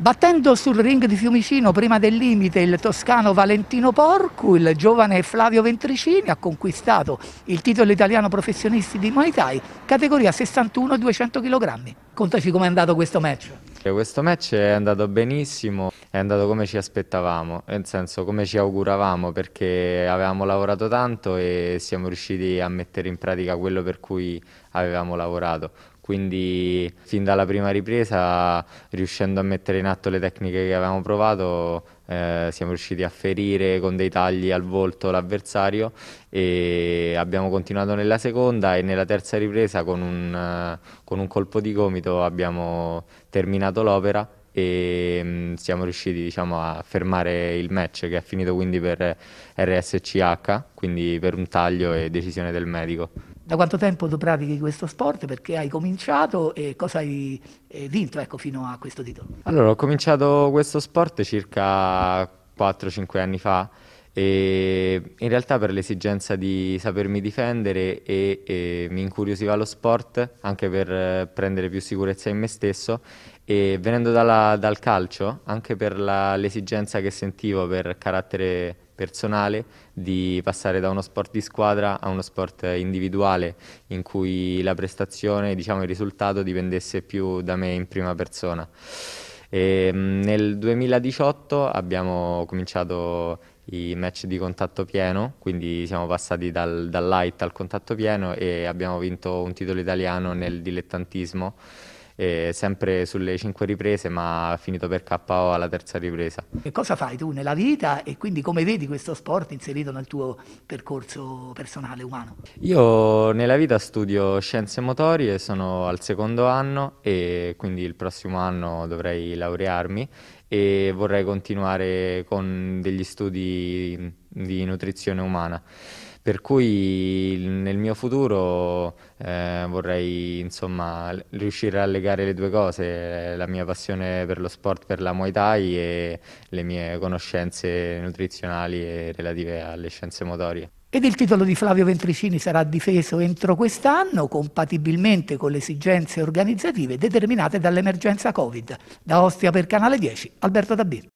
Battendo sul ring di Fiumicino prima del limite il toscano Valentino Porcu, il giovane Flavio Ventricini ha conquistato il titolo italiano professionisti di Muay Thai, categoria 61-200 kg. Contaci com'è andato questo match. Questo match è andato benissimo, è andato come ci aspettavamo, nel senso come ci auguravamo perché avevamo lavorato tanto e siamo riusciti a mettere in pratica quello per cui avevamo lavorato. Quindi fin dalla prima ripresa, riuscendo a mettere in atto le tecniche che avevamo provato, eh, siamo riusciti a ferire con dei tagli al volto l'avversario e abbiamo continuato nella seconda e nella terza ripresa con un, eh, con un colpo di gomito abbiamo terminato l'opera e mh, mm, siamo riusciti diciamo, a fermare il match che è finito quindi per RSCH, quindi per un taglio e decisione del medico. Da quanto tempo tu pratichi questo sport? Perché hai cominciato e cosa hai eh, vinto ecco, fino a questo titolo? Allora, ho cominciato questo sport circa 4-5 anni fa e in realtà per l'esigenza di sapermi difendere e, e, mi incuriosiva lo sport anche per eh, prendere più sicurezza in me stesso e venendo dalla, dal calcio anche per l'esigenza che sentivo per carattere personale di passare da uno sport di squadra a uno sport individuale in cui la prestazione, diciamo il risultato dipendesse più da me in prima persona. E ehm, nel 2018 abbiamo cominciato i match di contatto pieno, quindi siamo passati dal, dal light al contatto pieno e abbiamo vinto un titolo italiano nel dilettantismo eh, sempre sulle cinque riprese, ma ha finito per KO alla terza ripresa. Che cosa fai tu nella vita e quindi come vedi questo sport inserito nel tuo percorso personale umano? Io nella vita studio scienze motorie, sono al secondo anno e quindi il prossimo anno dovrei laurearmi e vorrei continuare con degli studi di nutrizione umana. Per cui nel mio futuro eh, vorrei insomma, riuscire a legare le due cose, la mia passione per lo sport, per la Muay Thai e le mie conoscenze nutrizionali e relative alle scienze motorie. Ed il titolo di Flavio Ventricini sarà difeso entro quest'anno, compatibilmente con le esigenze organizzative determinate dall'emergenza Covid. Da Ostia per Canale 10, Alberto Dabir.